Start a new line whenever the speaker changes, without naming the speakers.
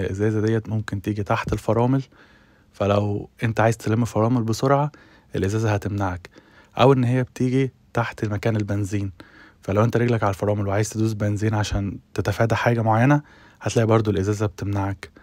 الازازه ديت ممكن تيجي تحت الفرامل فلو انت عايز تلم فرامل بسرعه الازازه هتمنعك او ان هي بتيجي تحت مكان البنزين فلو انت رجلك على الفرامل وعايز تدوس بنزين عشان تتفادى حاجه معينه هتلاقي برضو الازازه بتمنعك